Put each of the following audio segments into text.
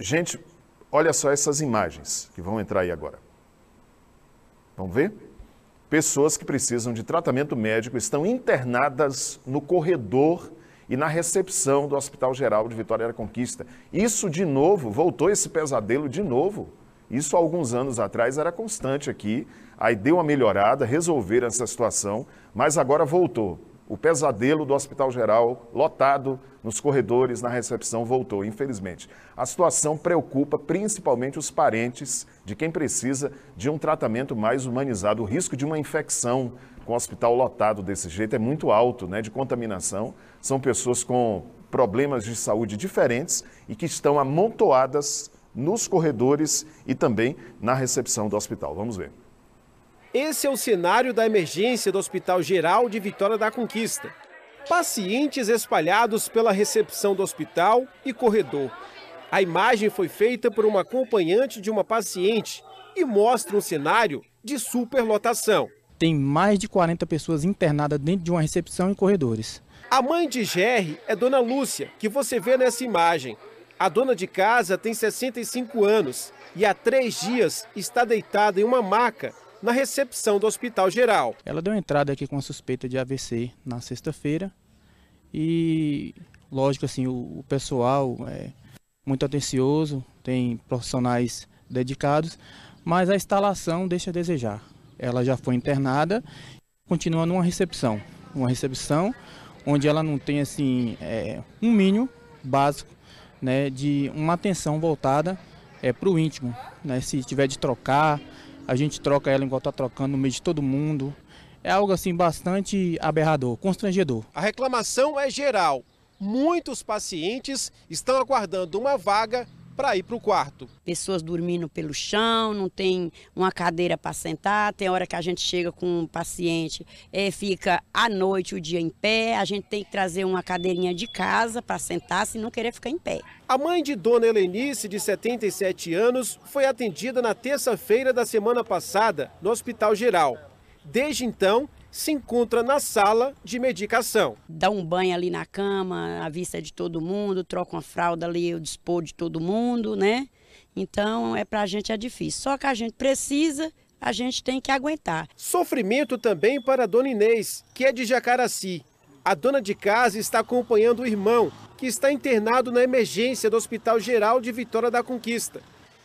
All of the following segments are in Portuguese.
Gente, olha só essas imagens que vão entrar aí agora. Vamos ver? Pessoas que precisam de tratamento médico estão internadas no corredor e na recepção do Hospital Geral de Vitória da Conquista. Isso de novo, voltou esse pesadelo de novo. Isso há alguns anos atrás era constante aqui. Aí deu uma melhorada, resolveram essa situação, mas agora voltou. O pesadelo do Hospital Geral lotado nos corredores, na recepção, voltou, infelizmente. A situação preocupa principalmente os parentes de quem precisa de um tratamento mais humanizado. O risco de uma infecção com o hospital lotado desse jeito é muito alto, né, de contaminação. São pessoas com problemas de saúde diferentes e que estão amontoadas nos corredores e também na recepção do hospital. Vamos ver. Esse é o cenário da emergência do Hospital Geral de Vitória da Conquista pacientes espalhados pela recepção do hospital e corredor. A imagem foi feita por uma acompanhante de uma paciente e mostra um cenário de superlotação. Tem mais de 40 pessoas internadas dentro de uma recepção e corredores. A mãe de Jerry é Dona Lúcia, que você vê nessa imagem. A dona de casa tem 65 anos e há três dias está deitada em uma maca na recepção do Hospital Geral. Ela deu entrada aqui com a suspeita de AVC na sexta-feira e, lógico, assim, o, o pessoal é muito atencioso, tem profissionais dedicados, mas a instalação deixa a desejar. Ela já foi internada, continua numa recepção, uma recepção onde ela não tem assim é, um mínimo básico né, de uma atenção voltada é, para o íntimo. Né, se tiver de trocar, a gente troca ela igual está trocando no meio de todo mundo. É algo assim bastante aberrador, constrangedor. A reclamação é geral. Muitos pacientes estão aguardando uma vaga para ir para o quarto. Pessoas dormindo pelo chão, não tem uma cadeira para sentar, tem hora que a gente chega com um paciente, é, fica a noite, o dia em pé, a gente tem que trazer uma cadeirinha de casa para sentar, se não querer ficar em pé. A mãe de Dona Helenice, de 77 anos, foi atendida na terça-feira da semana passada no Hospital Geral. Desde então, se encontra na sala de medicação. Dá um banho ali na cama, à vista de todo mundo, troca uma fralda ali, o dispor de todo mundo, né? Então, é a gente é difícil. Só que a gente precisa, a gente tem que aguentar. Sofrimento também para a dona Inês, que é de Jacaraci. A dona de casa está acompanhando o irmão, que está internado na emergência do Hospital Geral de Vitória da Conquista.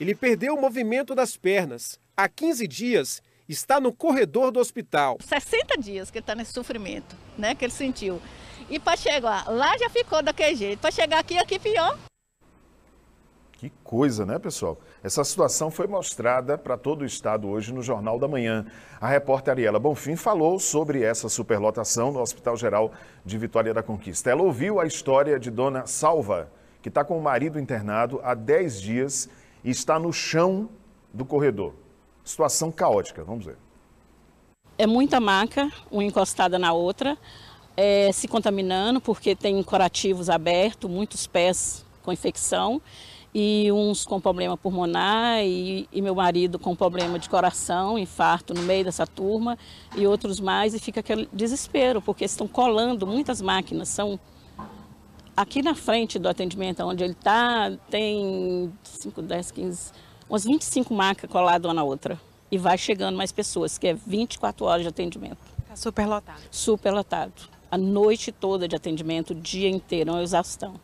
Ele perdeu o movimento das pernas. Há 15 dias, está no corredor do hospital. 60 dias que ele está nesse sofrimento, né, que ele sentiu. E para chegar lá já ficou daquele jeito, para chegar aqui, aqui pior. Que coisa, né, pessoal? Essa situação foi mostrada para todo o estado hoje no Jornal da Manhã. A repórter Ariela Bonfim falou sobre essa superlotação no Hospital Geral de Vitória da Conquista. Ela ouviu a história de Dona Salva, que está com o marido internado há 10 dias e está no chão do corredor situação caótica, vamos ver. É muita maca, uma encostada na outra, é, se contaminando, porque tem corativos abertos, muitos pés com infecção, e uns com problema pulmonar, e, e meu marido com problema de coração, infarto no meio dessa turma, e outros mais, e fica aquele desespero, porque estão colando muitas máquinas, são aqui na frente do atendimento onde ele está, tem 5, 10, 15 umas 25 marcas coladas uma na outra. E vai chegando mais pessoas, que é 24 horas de atendimento. Está super lotado. Super lotado. A noite toda de atendimento, o dia inteiro, é uma exaustão.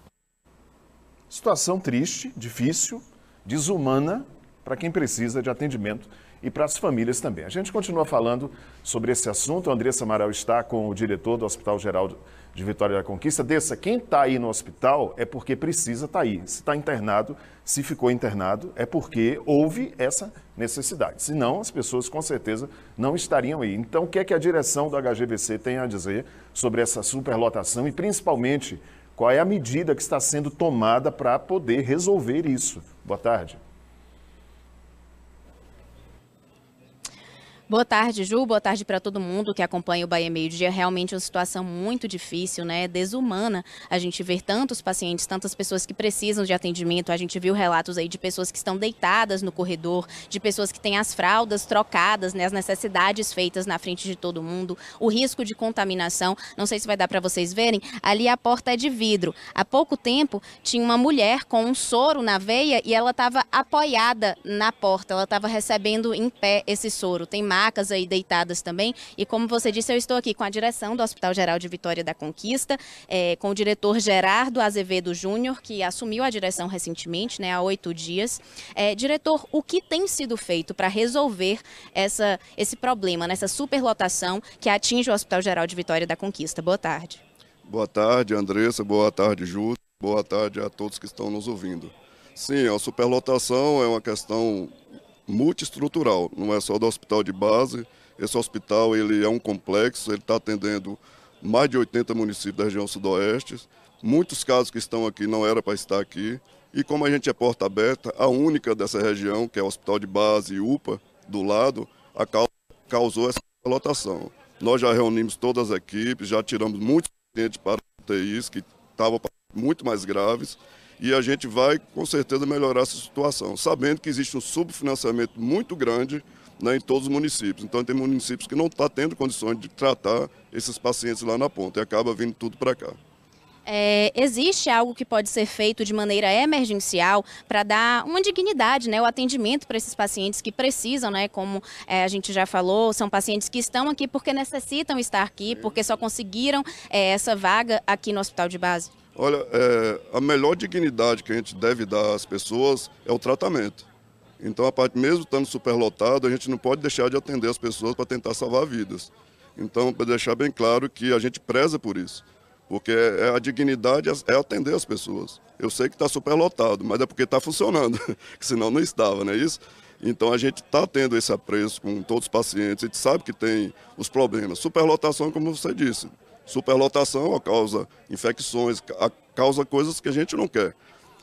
Situação triste, difícil, desumana para quem precisa de atendimento e para as famílias também. A gente continua falando sobre esse assunto. A Andressa Amaral está com o diretor do Hospital Geral de Vitória da Conquista. Dessa, quem está aí no hospital é porque precisa estar tá aí. Se está internado, se ficou internado, é porque houve essa necessidade. Senão, as pessoas com certeza não estariam aí. Então, o que é que a direção do HGVC tem a dizer sobre essa superlotação e principalmente qual é a medida que está sendo tomada para poder resolver isso? Boa tarde. Boa tarde, Ju. Boa tarde para todo mundo que acompanha o Bahia Meio Dia. Realmente uma situação muito difícil, né? Desumana a gente ver tantos pacientes, tantas pessoas que precisam de atendimento. A gente viu relatos aí de pessoas que estão deitadas no corredor, de pessoas que têm as fraldas trocadas, né? As necessidades feitas na frente de todo mundo, o risco de contaminação. Não sei se vai dar para vocês verem. Ali a porta é de vidro. Há pouco tempo tinha uma mulher com um soro na veia e ela estava apoiada na porta. Ela estava recebendo em pé esse soro. Tem mais macas aí deitadas também. E como você disse, eu estou aqui com a direção do Hospital Geral de Vitória da Conquista, é, com o diretor Gerardo Azevedo Júnior, que assumiu a direção recentemente, né, há oito dias. É, diretor, o que tem sido feito para resolver essa, esse problema, nessa superlotação que atinge o Hospital Geral de Vitória da Conquista? Boa tarde. Boa tarde, Andressa. Boa tarde, Ju. Boa tarde a todos que estão nos ouvindo. Sim, a superlotação é uma questão multiestrutural, não é só do hospital de base. Esse hospital ele é um complexo, ele está atendendo mais de 80 municípios da região sudoeste. Muitos casos que estão aqui não era para estar aqui. E como a gente é porta aberta, a única dessa região, que é o hospital de base e UPA, do lado, a causou essa lotação. Nós já reunimos todas as equipes, já tiramos muitos pacientes para UTIs que estavam para muito mais graves e a gente vai com certeza melhorar essa situação, sabendo que existe um subfinanciamento muito grande né, em todos os municípios. Então tem municípios que não estão tá tendo condições de tratar esses pacientes lá na ponta e acaba vindo tudo para cá é, existe algo que pode ser feito de maneira emergencial para dar uma dignidade, né, o atendimento para esses pacientes que precisam, né, como é, a gente já falou, são pacientes que estão aqui porque necessitam estar aqui, porque só conseguiram é, essa vaga aqui no hospital de base? Olha, é, a melhor dignidade que a gente deve dar às pessoas é o tratamento. Então, a parte, mesmo estando superlotado, a gente não pode deixar de atender as pessoas para tentar salvar vidas. Então, para deixar bem claro que a gente preza por isso. Porque é a dignidade é atender as pessoas. Eu sei que está superlotado, mas é porque está funcionando, senão não estava, não é isso? Então a gente está tendo esse apreço com todos os pacientes, a gente sabe que tem os problemas. Superlotação, como você disse, superlotação causa infecções, causa coisas que a gente não quer.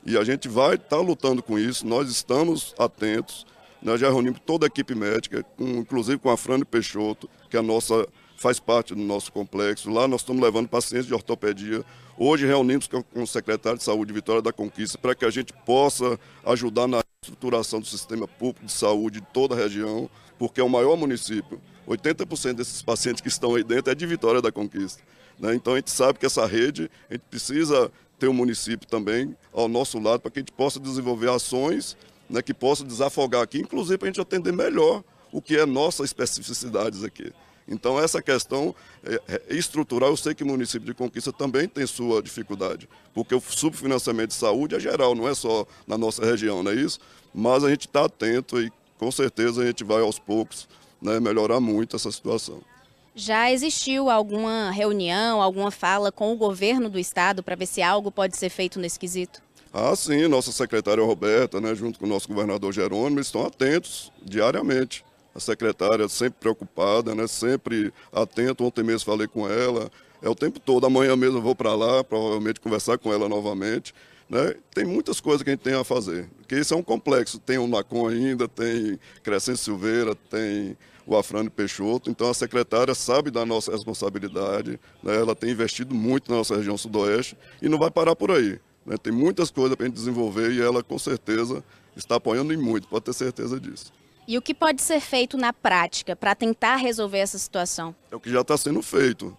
E a gente vai estar tá lutando com isso, nós estamos atentos, nós já reunimos toda a equipe médica, com, inclusive com a Frane Peixoto, que é a nossa faz parte do nosso complexo. Lá nós estamos levando pacientes de ortopedia. Hoje reunimos com o secretário de Saúde Vitória da Conquista para que a gente possa ajudar na estruturação do sistema público de saúde de toda a região, porque é o maior município. 80% desses pacientes que estão aí dentro é de Vitória da Conquista. Né? Então a gente sabe que essa rede, a gente precisa ter o um município também ao nosso lado para que a gente possa desenvolver ações né, que possam desafogar aqui, inclusive para a gente atender melhor o que é nossas especificidades aqui. Então, essa questão é, é estrutural, eu sei que o município de Conquista também tem sua dificuldade, porque o subfinanciamento de saúde é geral, não é só na nossa região, não é isso? Mas a gente está atento e com certeza a gente vai aos poucos né, melhorar muito essa situação. Já existiu alguma reunião, alguma fala com o governo do estado para ver se algo pode ser feito nesse quesito? Ah, sim, nossa secretária Roberta, né, junto com o nosso governador Jerônimo, estão atentos diariamente a secretária sempre preocupada, né, sempre atenta. Ontem mesmo falei com ela, é o tempo todo. Amanhã mesmo vou para lá, provavelmente conversar com ela novamente. Né? Tem muitas coisas que a gente tem a fazer, porque isso é um complexo. Tem o NACOM ainda, tem Crescente Silveira, tem o Afrânio Peixoto. Então a secretária sabe da nossa responsabilidade, né? ela tem investido muito na nossa região sudoeste e não vai parar por aí. Né? Tem muitas coisas para a gente desenvolver e ela com certeza está apoiando em muito, pode ter certeza disso. E o que pode ser feito na prática para tentar resolver essa situação? É o que já está sendo feito.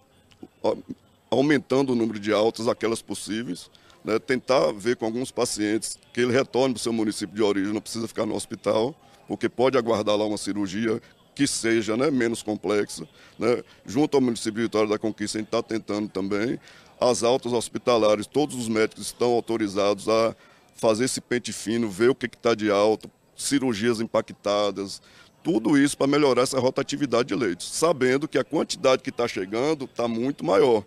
Aumentando o número de altas, aquelas possíveis, né? tentar ver com alguns pacientes que ele retorne para o seu município de origem, não precisa ficar no hospital, porque pode aguardar lá uma cirurgia que seja né, menos complexa. Né? Junto ao município de Vitória da Conquista, a gente está tentando também. As altas hospitalares, todos os médicos estão autorizados a fazer esse pente fino, ver o que está de alto, cirurgias impactadas, tudo isso para melhorar essa rotatividade de leitos, sabendo que a quantidade que está chegando está muito maior.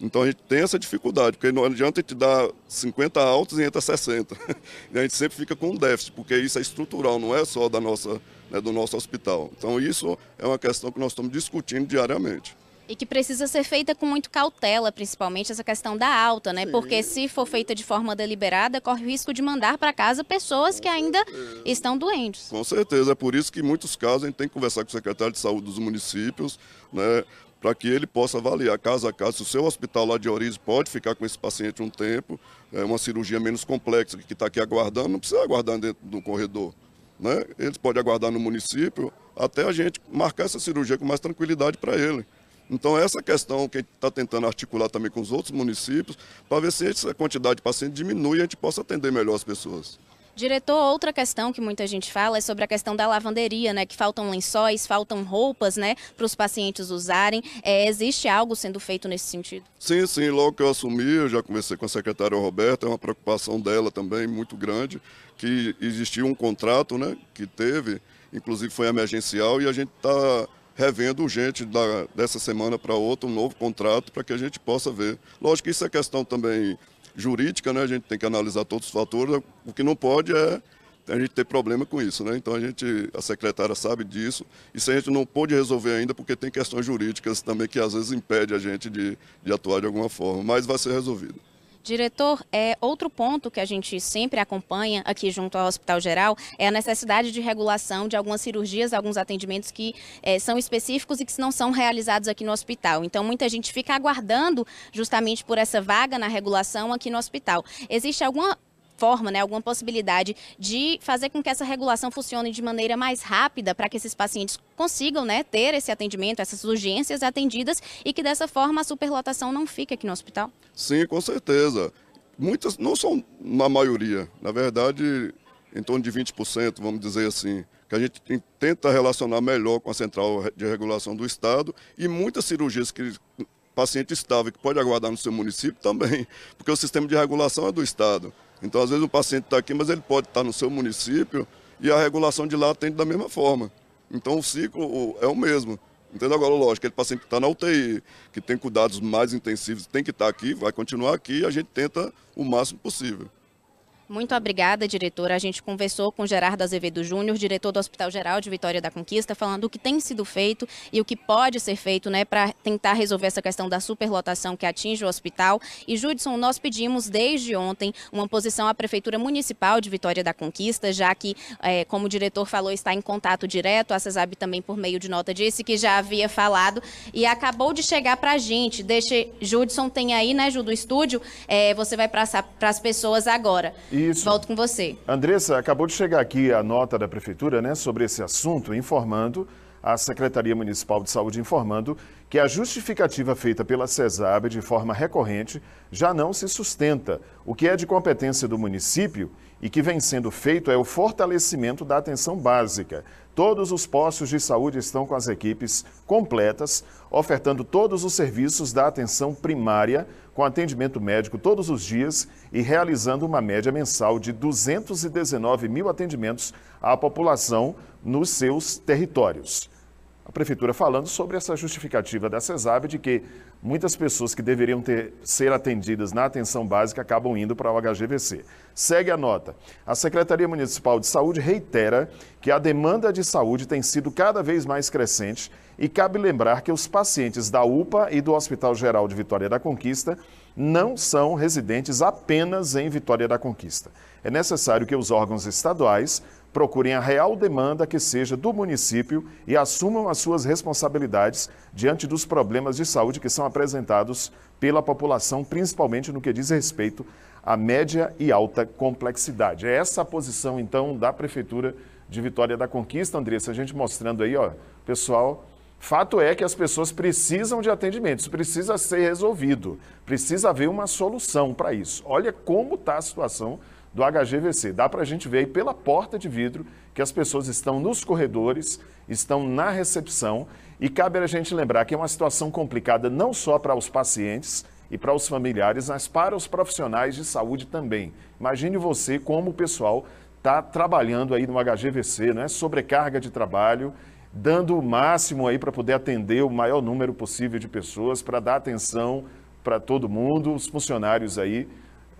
Então a gente tem essa dificuldade, porque não adianta a gente dar 50 altos e entra 60. E a gente sempre fica com um déficit, porque isso é estrutural, não é só da nossa, né, do nosso hospital. Então isso é uma questão que nós estamos discutindo diariamente. E que precisa ser feita com muito cautela, principalmente essa questão da alta, né? Sim. Porque se for feita de forma deliberada, corre o risco de mandar para casa pessoas com que ainda certeza. estão doentes. Com certeza, é por isso que em muitos casos a gente tem que conversar com o secretário de saúde dos municípios, né? para que ele possa avaliar caso a caso se o seu hospital lá de origem pode ficar com esse paciente um tempo, é uma cirurgia menos complexa que está aqui aguardando, não precisa aguardar dentro do corredor. Né? Eles podem aguardar no município até a gente marcar essa cirurgia com mais tranquilidade para ele. Então, é essa questão que a gente está tentando articular também com os outros municípios, para ver se essa quantidade de pacientes diminui e a gente possa atender melhor as pessoas. Diretor, outra questão que muita gente fala é sobre a questão da lavanderia, né? Que faltam lençóis, faltam roupas, né? Para os pacientes usarem. É, existe algo sendo feito nesse sentido? Sim, sim. Logo que eu assumi, eu já conversei com a secretária Roberta, é uma preocupação dela também muito grande, que existiu um contrato, né? Que teve, inclusive foi emergencial, e a gente está revendo urgente da, dessa semana para outra um novo contrato para que a gente possa ver. Lógico que isso é questão também jurídica, né? a gente tem que analisar todos os fatores, o que não pode é a gente ter problema com isso, né? Então a gente, a secretária sabe disso, e se a gente não pôde resolver ainda, porque tem questões jurídicas também que às vezes impede a gente de, de atuar de alguma forma, mas vai ser resolvido. Diretor, é, outro ponto que a gente sempre acompanha aqui junto ao Hospital Geral é a necessidade de regulação de algumas cirurgias, alguns atendimentos que é, são específicos e que não são realizados aqui no hospital. Então, muita gente fica aguardando justamente por essa vaga na regulação aqui no hospital. Existe alguma forma, né, alguma possibilidade de fazer com que essa regulação funcione de maneira mais rápida para que esses pacientes consigam né, ter esse atendimento, essas urgências atendidas e que dessa forma a superlotação não fique aqui no hospital? Sim, com certeza. Muitas, não são na maioria, na verdade, em torno de 20%, vamos dizer assim, que a gente tenta relacionar melhor com a central de regulação do Estado e muitas cirurgias que paciente estável que pode aguardar no seu município também, porque o sistema de regulação é do Estado. Então, às vezes, o paciente está aqui, mas ele pode estar tá no seu município e a regulação de lá atende da mesma forma. Então, o ciclo é o mesmo. Entendeu? Agora, lógico, aquele paciente que está na UTI, que tem cuidados mais intensivos, tem que estar tá aqui, vai continuar aqui e a gente tenta o máximo possível. Muito obrigada, diretora. A gente conversou com Gerardo Azevedo Júnior, diretor do Hospital Geral de Vitória da Conquista, falando o que tem sido feito e o que pode ser feito né, para tentar resolver essa questão da superlotação que atinge o hospital. E, Judson, nós pedimos desde ontem uma posição à Prefeitura Municipal de Vitória da Conquista, já que, é, como o diretor falou, está em contato direto. A CESAB também, por meio de nota, disse que já havia falado e acabou de chegar para a gente. Deixe, Judson, tem aí, né, Ju, do estúdio, é, você vai passar para as pessoas agora. Isso. Volto com você. Andressa, acabou de chegar aqui a nota da Prefeitura né, sobre esse assunto, informando a Secretaria Municipal de Saúde informando que a justificativa feita pela CESAB de forma recorrente já não se sustenta. O que é de competência do município e que vem sendo feito é o fortalecimento da atenção básica. Todos os postos de saúde estão com as equipes completas, ofertando todos os serviços da atenção primária, com atendimento médico todos os dias e realizando uma média mensal de 219 mil atendimentos à população nos seus territórios. A prefeitura falando sobre essa justificativa da CESAB de que muitas pessoas que deveriam ter, ser atendidas na atenção básica acabam indo para o HGVC. Segue a nota. A Secretaria Municipal de Saúde reitera que a demanda de saúde tem sido cada vez mais crescente e cabe lembrar que os pacientes da UPA e do Hospital Geral de Vitória da Conquista não são residentes apenas em Vitória da Conquista. É necessário que os órgãos estaduais procurem a real demanda que seja do município e assumam as suas responsabilidades diante dos problemas de saúde que são apresentados pela população, principalmente no que diz respeito à média e alta complexidade. É essa a posição, então, da Prefeitura de Vitória da Conquista, Andressa, a gente mostrando aí, ó, pessoal. Fato é que as pessoas precisam de atendimento, isso precisa ser resolvido, precisa haver uma solução para isso. Olha como está a situação do HGVC. Dá para a gente ver aí pela porta de vidro que as pessoas estão nos corredores, estão na recepção e cabe a gente lembrar que é uma situação complicada não só para os pacientes e para os familiares, mas para os profissionais de saúde também. Imagine você como o pessoal está trabalhando aí no HGVC, né? sobrecarga de trabalho, dando o máximo aí para poder atender o maior número possível de pessoas, para dar atenção para todo mundo, os funcionários aí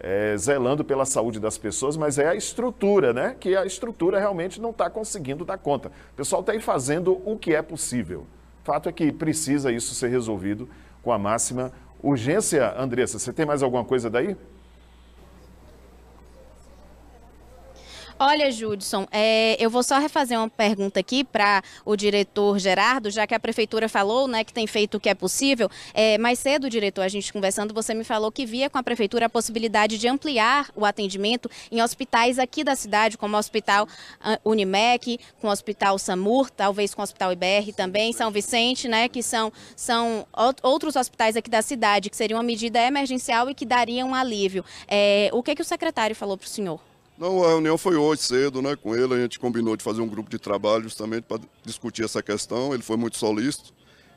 é, zelando pela saúde das pessoas, mas é a estrutura, né? Que a estrutura realmente não está conseguindo dar conta. O pessoal está aí fazendo o que é possível. Fato é que precisa isso ser resolvido com a máxima urgência. Andressa, você tem mais alguma coisa daí? Olha, Judson, é, eu vou só refazer uma pergunta aqui para o diretor Gerardo, já que a prefeitura falou né, que tem feito o que é possível. É, mais cedo, diretor, a gente conversando, você me falou que via com a prefeitura a possibilidade de ampliar o atendimento em hospitais aqui da cidade, como o Hospital ah, Unimec, com o Hospital Samur, talvez com o Hospital IBR também, São Vicente, né, que são, são outros hospitais aqui da cidade, que seria uma medida emergencial e que daria um alívio. É, o que, que o secretário falou para o senhor? Não, a reunião foi hoje cedo, né, com ele. A gente combinou de fazer um grupo de trabalho justamente para discutir essa questão. Ele foi muito solícito.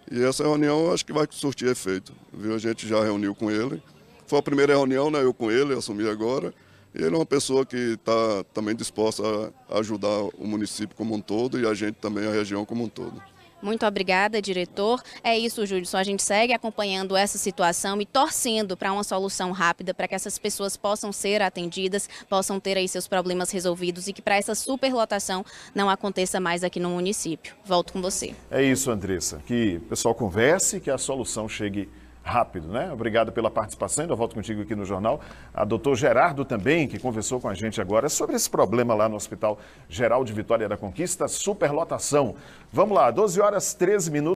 E essa reunião acho que vai surtir efeito. Viu? A gente já reuniu com ele. Foi a primeira reunião, né, eu com ele, assumi agora. E ele é uma pessoa que está também disposta a ajudar o município como um todo e a gente também, a região como um todo. Muito obrigada, diretor. É isso, Júlio. Só a gente segue acompanhando essa situação e torcendo para uma solução rápida para que essas pessoas possam ser atendidas, possam ter aí seus problemas resolvidos e que para essa superlotação não aconteça mais aqui no município. Volto com você. É isso, Andressa. Que o pessoal converse, que a solução chegue rápido, né? Obrigado pela participação. Ainda volto contigo aqui no jornal. A doutor Gerardo também, que conversou com a gente agora sobre esse problema lá no Hospital Geral de Vitória da Conquista, superlotação. Vamos lá, 12 horas 13 minutos.